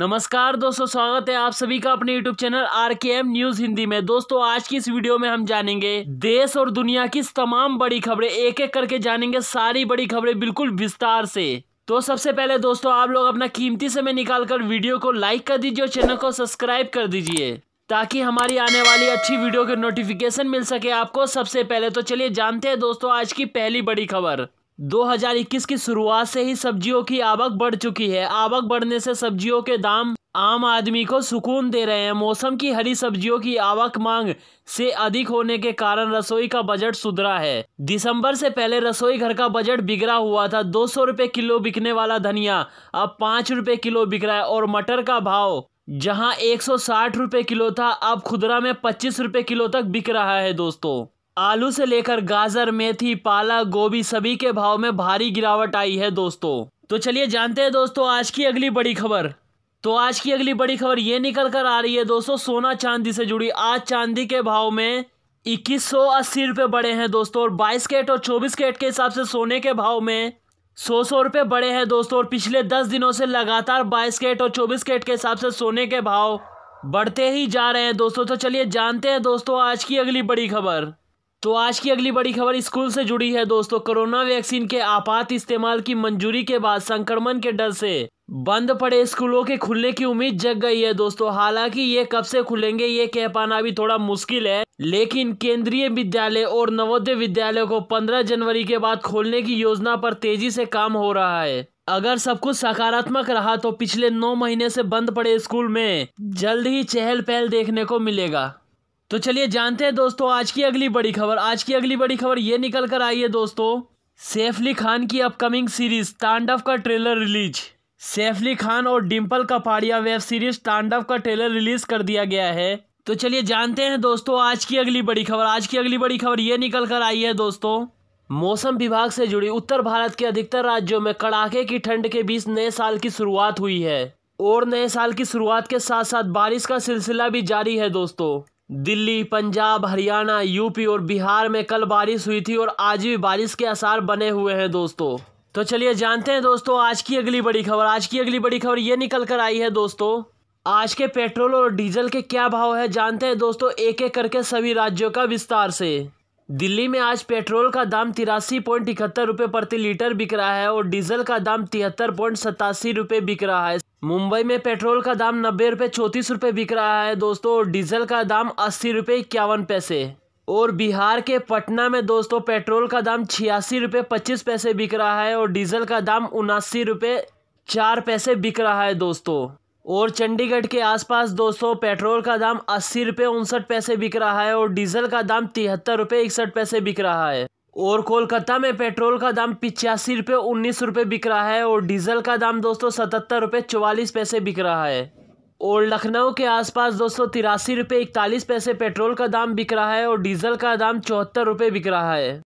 नमस्कार दोस्तों स्वागत है आप सभी का अपने YouTube channel R K M news Hindi में दोस्तों आज की इस वीडियो में हम जानेंगे देश और दुनिया की तमाम बड़ी खबरें एक एक करके जानेंगे सारी बड़ी खबरें बिल्कुल विस्तार से तो सबसे पहले दोस्तों आप लोग अपना कीमती समय निकालकर वीडियो को लाइक कर दीजिए और चैनल को सब्सक्राइब कर दीजिए ताकि हमारी आने वाली अच्छी वीडियो के नोटिफिकेशन मिल सके आपको सबसे पहले तो चलिए जानते हैं दोस्तों आज की पहली बड़ी खबर 2021 की शुरुआत से ही सब्जियों की आवक बढ़ चुकी है आवक बढ़ने से सब्जियों के दाम आम आदमी को सुकून दे रहे हैं मौसम की हरी सब्जियों की आवक मांग से अधिक होने के कारण रसोई का बजट सुधरा है दिसंबर से पहले रसोई घर का बजट बिगड़ा हुआ था दो सौ किलो बिकने वाला धनिया अब पाँच रुपये किलो बिक रहा है और मटर का भाव जहां 160 रुपए किलो था अब खुदरा में 25 रुपए किलो तक बिक रहा है दोस्तों आलू से लेकर गाजर मेथी पाला गोभी सभी के भाव में भारी गिरावट आई है दोस्तों तो चलिए जानते हैं दोस्तों आज की अगली बड़ी खबर तो आज की अगली बड़ी खबर ये निकल कर आ रही है दोस्तों सोना चांदी से जुड़ी आज चांदी के भाव में इक्कीस सौ अस्सी रुपये बढ़े हैं दोस्तों और बाईस केट और चौबीस केट के हिसाब से सोने के भाव में सौ सौ रुपये बढ़े हैं दोस्तों और पिछले दस दिनों से लगातार बाईस केट और चौबीस केट के हिसाब से सोने के भाव बढ़ते ही जा रहे हैं दोस्तों तो चलिए जानते हैं दोस्तों आज की अगली बड़ी खबर तो आज की अगली बड़ी खबर स्कूल से जुड़ी है दोस्तों कोरोना वैक्सीन के आपात इस्तेमाल की मंजूरी के बाद संक्रमण के डर से बंद पड़े स्कूलों के खुलने की उम्मीद जग गई है दोस्तों हालांकि ये कब से खुलेंगे ये कह पाना भी थोड़ा मुश्किल है लेकिन केंद्रीय विद्यालय और नवोदय विद्यालय को 15 जनवरी के बाद खोलने की योजना पर तेजी से काम हो रहा है अगर सब कुछ सकारात्मक रहा तो पिछले नौ महीने से बंद पड़े स्कूल में जल्द ही चहल पहल देखने को मिलेगा तो चलिए जानते हैं दोस्तों आज की अगली बड़ी खबर आज की अगली बड़ी खबर ये निकल कर आई है दोस्तों सैफली खान की अपकमिंग सीरीज तांडव का ट्रेलर रिलीज सैफली खान और डिम्पल कपाड़िया वेब सीरीज तांडव का ट्रेलर रिलीज कर दिया गया है तो चलिए जानते हैं दोस्तों आज की अगली बड़ी खबर आज की अगली बड़ी खबर ये निकल कर आई है दोस्तों मौसम विभाग से जुड़ी उत्तर भारत के अधिकतर राज्यों में कड़ाके की ठंड के बीच नए साल की शुरुआत हुई है और नए साल की शुरुआत के साथ साथ बारिश का सिलसिला भी जारी है दोस्तों दिल्ली पंजाब हरियाणा यूपी और बिहार में कल बारिश हुई थी और आज भी बारिश के आसार बने हुए हैं दोस्तों तो चलिए जानते हैं दोस्तों आज की अगली बड़ी खबर आज की अगली बड़ी खबर ये निकल कर आई है दोस्तों आज के पेट्रोल और डीजल के क्या भाव है जानते हैं दोस्तों एक एक करके सभी राज्यों का विस्तार से दिल्ली में आज पेट्रोल का दाम तिरासी पॉइंट इकहत्तर रुपये प्रति लीटर बिक रहा है और डीजल का दाम तिहत्तर पॉइंट सतासी रुपये बिक रहा है मुंबई में पेट्रोल का दाम नब्बे रुपये चौंतीस रुपये बिक रहा है दोस्तों और डीजल का दाम अस्सी रुपये इक्यावन पैसे और बिहार के पटना में दोस्तों पेट्रोल का दाम छियासी रुपये पच्चीस पैसे बिक रहा है और डीजल का दाम उनासी रुपये चार पैसे बिक रहा है दोस्तों और चंडीगढ़ के आसपास दोस्तों पेट्रोल का दाम अस्सी रुपये उनसठ पैसे बिक रहा है और डीजल का दाम तिहत्तर रुपये इकसठ पैसे बिक रहा है और कोलकाता में पेट्रोल का दाम पिचासी रुपये उन्नीस रुपये बिक रहा है और डीजल का दाम दोस्तों सतहत्तर रुपये चवालीस पैसे बिक रहा है और लखनऊ के आसपास दोस्तों तिरासी रुपये इकतालीस पैसे पेट्रोल का दाम बिक रहा है और डीजल का दाम चौहत्तर रुपये बिक रहा है